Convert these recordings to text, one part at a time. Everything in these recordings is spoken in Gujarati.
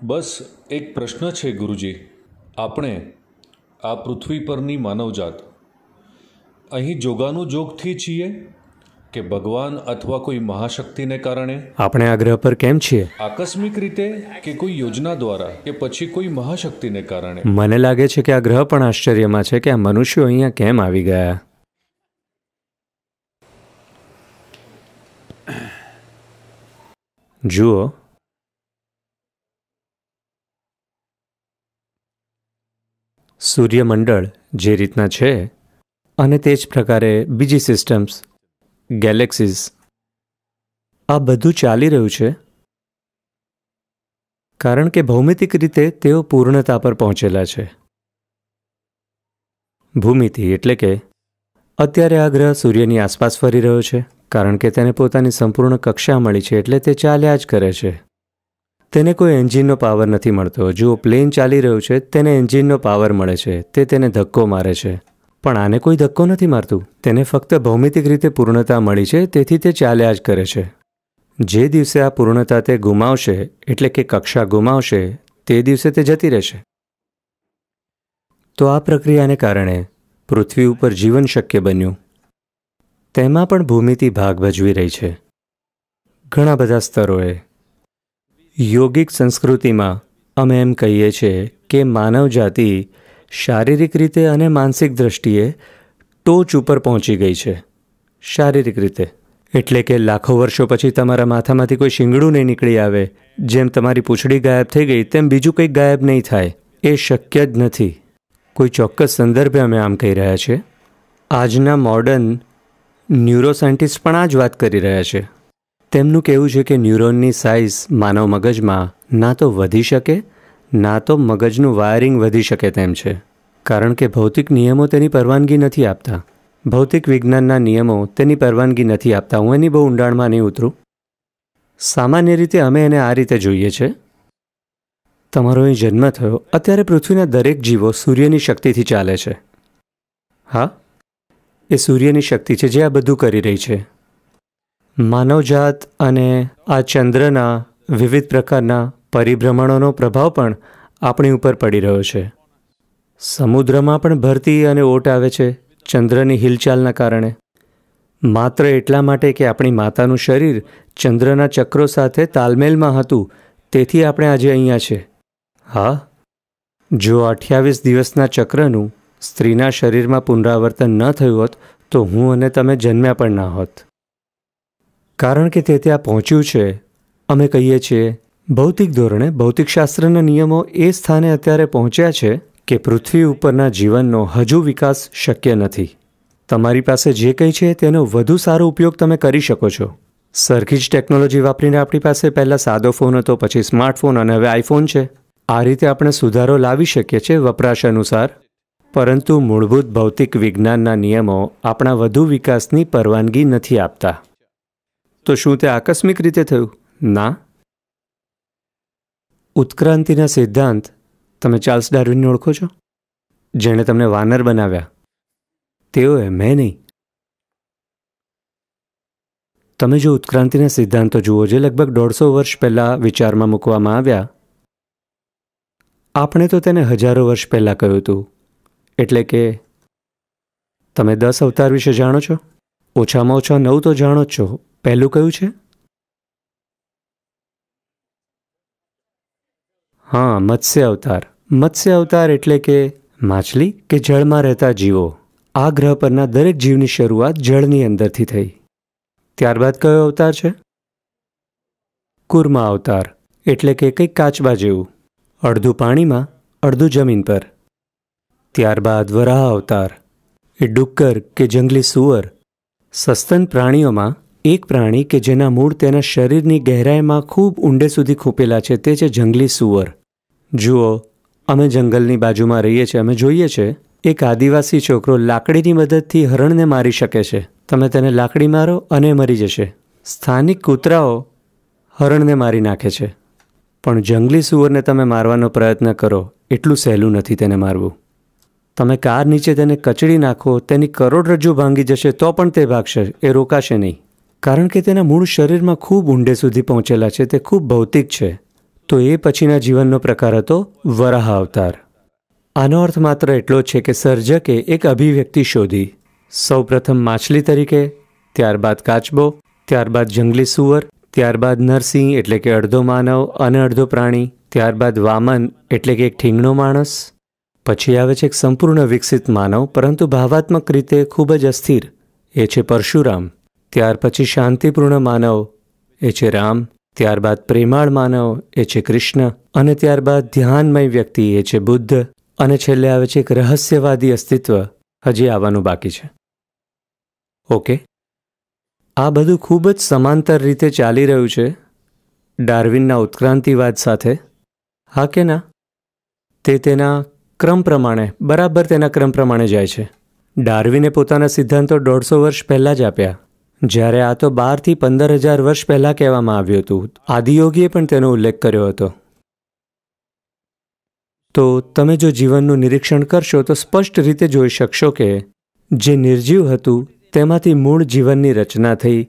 બસ એક પ્રશ્ન છે ગુરુજી આપણે આ પૃથ્વી પરની માનવજાત અહીં જોગાનું જોગથી છીએ કે ભગવાન અથવા કોઈ મહાશક્તિને કારણે આપણે આ ગ્રહ પર કેમ છીએ આકસ્મિક રીતે કે કોઈ યોજના દ્વારા કે પછી કોઈ મહાશક્તિને કારણે મને લાગે છે કે આ ગ્રહ પણ આશ્ચર્યમાં છે કે આ મનુષ્યો અહીંયા કેમ આવી ગયા જુઓ સૂર્યમંડળ જે રીતના છે અને તે જ પ્રકારે બીજી સિસ્ટમ્સ ગેલેક્સીઝ આ બધું ચાલી રહ્યું છે કારણ કે ભૌમિતિક રીતે તેઓ પૂર્ણતા પર પહોંચેલા છે ભૂમિતિ એટલે કે અત્યારે આ ગ્રહ સૂર્યની આસપાસ ફરી રહ્યો છે કારણ કે તેને પોતાની સંપૂર્ણ કક્ષા મળી છે એટલે તે ચાલ્યા જ કરે છે તેને કોઈ એન્જિનનો પાવર નથી મળતો જો પ્લેન ચાલી રહ્યું છે તેને એન્જિનનો પાવર મળે છે તે તેને ધક્કો મારે છે પણ આને કોઈ ધક્કો નથી મારતું તેને ફક્ત ભૌમિતિક રીતે પૂર્ણતા મળી છે તેથી તે ચાલ્યા જ કરે છે જે દિવસે આ પૂર્ણતા તે ગુમાવશે એટલે કે કક્ષા ગુમાવશે તે દિવસે તે જતી રહેશે તો આ પ્રક્રિયાને કારણે પૃથ્વી ઉપર જીવન શક્ય બન્યું તેમાં પણ ભૂમિતિ ભાગ ભજવી રહી છે ઘણા બધા સ્તરોએ યોગિક સંસ્કૃતિમાં અમે એમ કહીએ છીએ કે માનવ જાતિ શારીરિક રીતે અને માનસિક દ્રષ્ટિએ ટોચ ઉપર પહોંચી ગઈ છે શારીરિક રીતે એટલે કે લાખો વર્ષો પછી તમારા માથામાંથી કોઈ શિંગડું નહીં નીકળી આવે જેમ તમારી પૂંછડી ગાયબ થઈ ગઈ તેમ બીજું કંઈક ગાયબ નહીં થાય એ શક્ય જ નથી કોઈ ચોક્કસ સંદર્ભે અમે આમ કહી રહ્યા છીએ આજના મોડર્ન ન્યુરોસાયન્ટિસ્ટ પણ આ જ વાત કરી રહ્યા છે તેમનું કહેવું છે કે ન્યુરોનની સાઇઝ માનવ મગજમાં ના તો વધી શકે ના તો મગજનું વાયરિંગ વધી શકે તેમ છે કારણ કે ભૌતિક નિયમો તેની પરવાનગી નથી આપતા ભૌતિક વિજ્ઞાનના નિયમો તેની પરવાનગી નથી આપતા હું એની બહુ ઊંડાણમાં નહીં ઉતરું સામાન્ય રીતે અમે એને આ રીતે જોઈએ છે તમારો અહીં જન્મ થયો અત્યારે પૃથ્વીના દરેક જીવો સૂર્યની શક્તિથી ચાલે છે હા એ સૂર્યની શક્તિ છે જે આ બધું કરી રહી છે માનવજાત અને આ ચંદ્રના વિવિધ પ્રકારના પરિભ્રમણોનો પ્રભાવ પણ આપણી ઉપર પડી રહ્યો છે સમુદ્રમાં પણ ભરતી અને ઓટ આવે છે ચંદ્રની હિલચાલના કારણે માત્ર એટલા માટે કે આપણી માતાનું શરીર ચંદ્રના ચક્રો સાથે તાલમેલમાં હતું તેથી આપણે આજે અહીંયા છે હા જો અઠ્યાવીસ દિવસના ચક્રનું સ્ત્રીના શરીરમાં પુનરાવર્તન ન થયું હોત તો હું અને તમે જન્મ્યા પણ ના હોત કારણ કે તે ત્યાં પહોંચ્યું છે અમે કહીએ છીએ ભૌતિક ધોરણે ભૌતિકશાસ્ત્રના નિયમો એ સ્થાને અત્યારે પહોંચ્યા છે કે પૃથ્વી ઉપરના જીવનનો હજુ વિકાસ શક્ય નથી તમારી પાસે જે કંઈ છે તેનો વધુ સારો ઉપયોગ તમે કરી શકો છો સરખી જ ટેકનોલોજી વાપરીને આપણી પાસે પહેલાં સાદો ફોન હતો પછી સ્માર્ટફોન અને હવે આઈફોન છે આ રીતે આપણે સુધારો લાવી શકીએ છીએ વપરાશ અનુસાર પરંતુ મૂળભૂત ભૌતિક વિજ્ઞાનના નિયમો આપણા વધુ વિકાસની પરવાનગી નથી આપતા તો શું તે આકસ્મિક રીતે થયું ના ઉત્ક્રાંતિના સિદ્ધાંત તમે ચાર્લ્સ ડાર્વિનને ઓળખો છો જેણે તમને વાનર બનાવ્યા તેઓએ મેં નહીં તમે જો ઉત્ક્રાંતિના સિદ્ધાંતો જુઓ જે લગભગ દોઢસો વર્ષ પહેલાં વિચારમાં મૂકવામાં આવ્યા આપણે તો તેને હજારો વર્ષ પહેલાં કહ્યું હતું એટલે કે તમે દસ અવતાર વિશે જાણો છો ઓછામાં ઓછા નવ તો જાણો જ છો પહેલું કયું છે હા મત્સ્ય અવતાર મત્સ્ય અવતાર એટલે કે માછલી કે જળમાં રહેતા જીવો આ ગ્રહ પરના દરેક જીવની શરૂઆત જળની અંદરથી થઈ ત્યારબાદ કયો અવતાર છે કુરમા અવતાર એટલે કે કંઈક કાચબા જેવું અડધું પાણીમાં અડધું જમીન પર ત્યારબાદ વરાહ અવતાર એ ડુક્કર કે જંગલી સુવર સસ્તન પ્રાણીઓમાં એક પ્રાણી કે જેના મૂળ તેના શરીરની ગહેરાઈમાં ખૂબ ઊંડે સુધી ખૂપેલા છે તે છે જંગલી સુવર જુઓ અમે જંગલની બાજુમાં રહીએ છીએ અમે જોઈએ છીએ એક આદિવાસી છોકરો લાકડીની મદદથી હરણને મારી શકે છે તમે તેને લાકડી મારો અને મરી જશે સ્થાનિક કૂતરાઓ હરણને મારી નાખે છે પણ જંગલી સુવરને તમે મારવાનો પ્રયત્ન કરો એટલું સહેલું નથી તેને મારવું તમે કાર નીચે તેને કચડી નાખો તેની કરોડરજ્જુ ભાંગી જશે તો પણ તે ભાગશે એ રોકાશે નહીં કારણ કે તેના મૂળ શરીરમાં ખૂબ ઊંડે સુધી પહોંચેલા છે તે ખૂબ ભૌતિક છે તો એ પછીના જીવનનો પ્રકાર હતો વરાહ અવતાર આનો અર્થ માત્ર એટલો છે કે સર્જકે એક અભિવ્યક્તિ શોધી સૌપ્રથમ માછલી તરીકે ત્યારબાદ કાચબો ત્યારબાદ જંગલી સુવર ત્યારબાદ નરસિંહ એટલે કે અડધો માનવ અને અડધો પ્રાણી ત્યારબાદ વામન એટલે કે એક ઠીંગણો માણસ પછી આવે છે એક સંપૂર્ણ વિકસિત માનવ પરંતુ ભાવાત્મક રીતે ખૂબ જ અસ્થિર એ છે પરશુરામ ત્યાર પછી શાંતિપૂર્ણ માનવ એ છે રામ ત્યારબાદ પ્રેમાળ માનવ એ છે કૃષ્ણ અને ત્યારબાદ ધ્યાનમય વ્યક્તિ એ છે બુદ્ધ અને છેલ્લે આવે છે એક રહસ્યવાદી અસ્તિત્વ હજી આવવાનું બાકી છે ઓકે આ બધું ખૂબ જ સમાંતર રીતે ચાલી રહ્યું છે ડાર્વિનના ઉત્ક્રાંતિવાદ સાથે હા કે ના તે તેના ક્રમ પ્રમાણે બરાબર તેના ક્રમ પ્રમાણે જાય છે ડાર્વિને પોતાના સિદ્ધાંતો દોઢસો વર્ષ પહેલાં જ આપ્યા જ્યારે આ તો બારથી પંદર હજાર વર્ષ પહેલાં કહેવામાં આવ્યું હતું આદિયોગીએ પણ તેનો ઉલ્લેખ કર્યો હતો તો તમે જો જીવનનું નિરીક્ષણ કરશો તો સ્પષ્ટ રીતે જોઈ શકશો કે જે નિર્જીવ હતું તેમાંથી મૂળ જીવનની રચના થઈ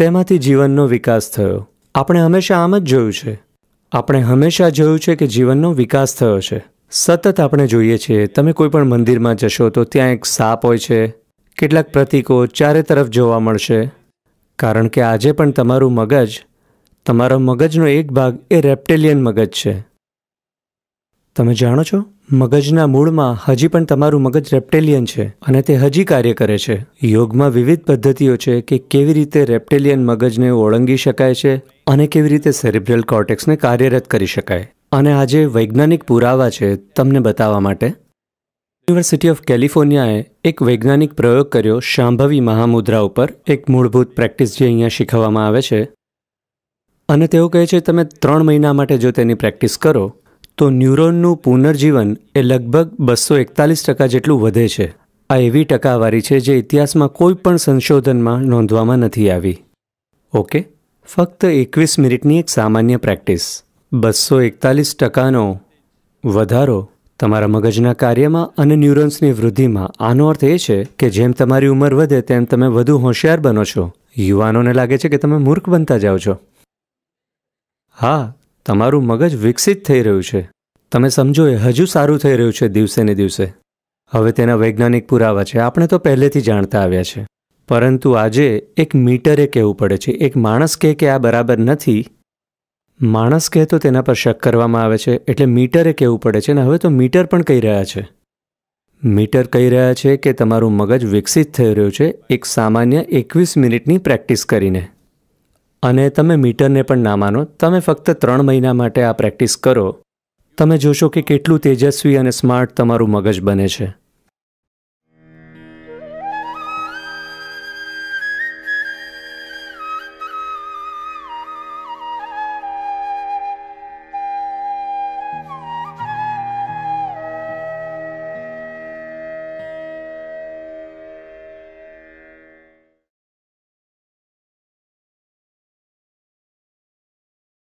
તેમાંથી જીવનનો વિકાસ થયો આપણે હંમેશા આમ જ જોયું છે આપણે હંમેશા જોયું છે કે જીવનનો વિકાસ થયો છે સતત આપણે જોઈએ છીએ તમે કોઈ પણ મંદિરમાં જશો તો ત્યાં એક સાપ હોય છે કેટલાક પ્રતીકો ચારે તરફ જોવા મળશે કારણ કે આજે પણ તમારું મગજ તમારા મગજનો એક ભાગ એ રેપ્ટેલિયન મગજ છે તમે જાણો છો મગજના મૂળમાં હજી પણ તમારું મગજ રેપ્ટેલિયન છે અને તે હજી કાર્ય કરે છે યોગમાં વિવિધ પદ્ધતિઓ છે કે કેવી રીતે રેપ્ટેલિયન મગજને ઓળંગી શકાય છે અને કેવી રીતે સેરિબ્રલ કોર્ટેક્સને કાર્યરત કરી શકાય અને આજે વૈજ્ઞાનિક પુરાવા છે તમને બતાવવા માટે યુનિવર્સિટી ઓફ કેલિફોર્નિયાએ એક વૈજ્ઞાનિક પ્રયોગ કર્યો શાંભવી મહામુદ્રા ઉપર એક મૂળભૂત પ્રેક્ટિસ જે અહીંયા શીખવવામાં આવે છે અને તેઓ કહે છે તમે ત્રણ મહિના માટે જો તેની પ્રેક્ટિસ કરો તો ન્યુરોનનું પુનર્જીવન એ લગભગ બસો એકતાલીસ ટકા જેટલું વધે છે આ એવી ટકાવારી છે જે ઇતિહાસમાં કોઈ પણ સંશોધનમાં નોંધવામાં નથી આવી ઓકે ફક્ત એકવીસ મિનિટની એક સામાન્ય પ્રેક્ટિસ બસો એકતાલીસ ટકાનો વધારો તમારા મગજના કાર્યમાં અને ન્યુરોન્સની વૃદ્ધિમાં આનો અર્થ એ છે કે જેમ તમારી ઉંમર વધે તેમ તમે વધુ હોશિયાર બનો છો યુવાનોને લાગે છે કે તમે મૂર્ખ બનતા જાઓ છો હા તમારું મગજ વિકસિત થઈ રહ્યું છે તમે સમજો એ હજુ સારું થઈ રહ્યું છે દિવસે ને દિવસે હવે તેના વૈજ્ઞાનિક પુરાવા છે આપણે તો પહેલેથી જાણતા આવ્યા છે પરંતુ આજે એક મીટરે કહેવું પડે છે એક માણસ કહે કે આ બરાબર નથી માણસ કહે તો તેના પર શક કરવામાં આવે છે એટલે મીટરે કહેવું પડે છે ને હવે તો મીટર પણ કહી રહ્યા છે મીટર કહી રહ્યા છે કે તમારું મગજ વિકસિત થઈ રહ્યું છે એક સામાન્ય એકવીસ મિનિટની પ્રેક્ટિસ કરીને અને તમે મીટરને પણ ના માનો તમે ફક્ત ત્રણ મહિના માટે આ પ્રેક્ટિસ કરો તમે જોશો કે કેટલું તેજસ્વી અને સ્માર્ટ તમારું મગજ બને છે